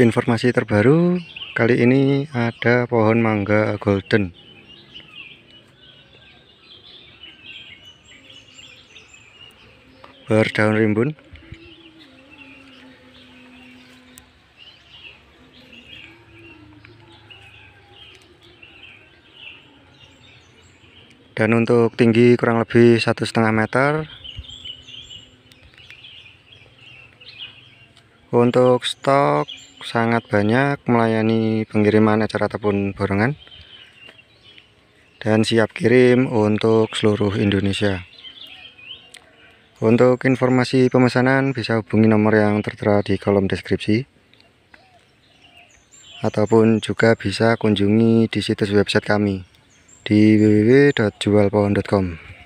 informasi terbaru kali ini ada pohon mangga golden berdaun rimbun dan untuk tinggi kurang lebih satu setengah meter untuk stok sangat banyak melayani pengiriman acara ataupun borongan dan siap kirim untuk seluruh Indonesia untuk informasi pemesanan bisa hubungi nomor yang tertera di kolom deskripsi ataupun juga bisa kunjungi di situs website kami di www.jualpohon.com